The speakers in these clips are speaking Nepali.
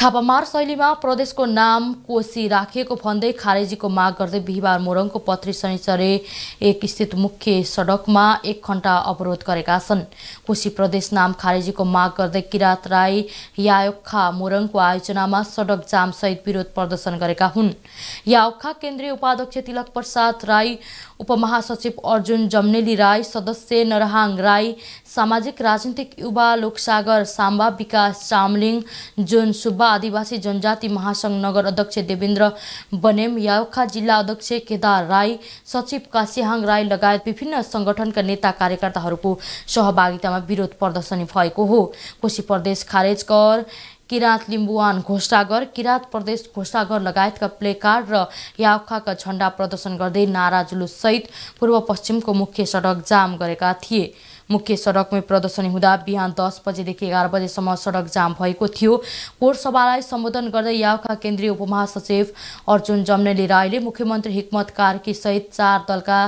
छापामार शैलीमा प्रदेशको नाम कोशी राखिएको भन्दै खारेजीको माग गर्दै बिहिबार मोरङको पत्री शनिचरे एक स्थित मुख्य सडकमा एक घण्टा अवरोध गरेका छन् कोशी प्रदेश नाम खारेजीको माग गर्दै किरात राई यायोखा मोरङको आयोजनामा सडक जामसहित विरोध प्रदर्शन गरेका हुन् यायोखा केन्द्रीय उपाध्यक्ष तिलक प्रसाद राई उपमहासचिव अर्जुन जमनेली राई सदस्य नरहाङ राई सामाजिक राजनीतिक युवा लोकसागर साम्बा विकास चामलिङ जोन सुब्बा आदिवासी जनजाति महासङ्घ नगर अध्यक्ष देवेन्द्र बनेम यावखा जिल्ला अध्यक्ष केदार राई सचिव कासिहाङ राई लगायत विभिन्न सङ्गठनका नेता कार्यकर्ताहरूको सहभागितामा विरोध प्रदर्शनी भएको हो कोशी प्रदेश खारेज कर किराँत लिम्बुवान घोषणागर किराँत प्रदेश घोष्टागर लगायतका प्लेकार्ड र याउखाका झण्डा प्रदर्शन गर्दै नारा जुलुससहित पूर्व पश्चिमको मुख्य सडक जाम गरेका थिए मुख्य सडकमै प्रदर्शनी हुँदा बिहान दस बजेदेखि एघार बजेसम्म सडक जाम भएको थियो कोर सभालाई सम्बोधन गर्दै यावखा केन्द्रीय उपमहासचिव अर्जुन जम्नेली राईले मुख्यमन्त्री हिक्मत सहित चार दलका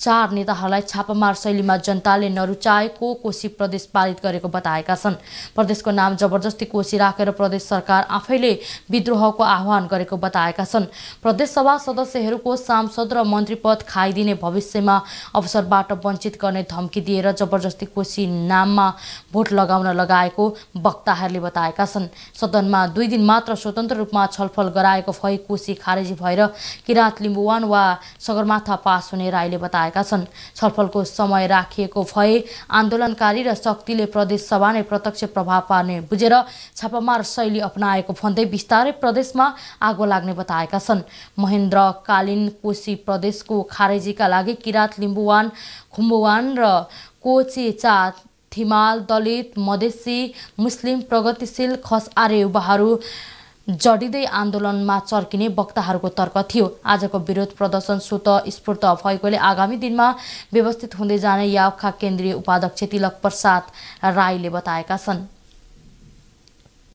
चार नेताहरूलाई छापामार शैलीमा जनताले नरुचाएको कोशी प्रदेश पारित गरेको बताएका छन् प्रदेशको नाम जबरजस्ती कोशी राखेर प्रदेश सरकार आफैले विद्रोहको आह्वान गरेको बताएका छन् प्रदेशसभा सदस्यहरूको सांसद र मन्त्री पद खाइदिने भविष्यमा अवसरबाट वञ्चित गर्ने धम्की दिएर जबरजस्ती कोशी नाममा भोट लगाउन लगाएको वक्ताहरूले बताएका छन् सदनमा दुई दिन मात्र स्वतन्त्र रूपमा छलफल गराएको भई कोशी खारेजी भएर किराँत लिम्बुवान वा सगरमाथा पास हुने राईले बताए बताएका छन् छलफलको समय राखिएको भए आन्दोलनकारी र शक्तिले प्रदेशसभा नै प्रत्यक्ष प्रभाव पार्ने बुझेर छापामार शैली अप्नाएको भन्दै बिस्तारै प्रदेशमा आगो लाग्ने बताएका छन् महेन्द्र कालीन कोशी प्रदेशको खारेजीका लागि किराँत लिम्बुवान खुम्बुवान र कोचेचा थिमाल दलित मधेसी मुस्लिम प्रगतिशील खस आर्य युवाहरू जडिँदै आन्दोलनमा चर्किने वक्ताहरूको तर्क थियो आजको विरोध प्रदर्शन स्वत स्फूर्त भएकोले आगामी दिनमा व्यवस्थित हुँदै जाने यावखा केन्द्रीय उपाध्यक्ष तिलक प्रसाद राईले बताएका छन्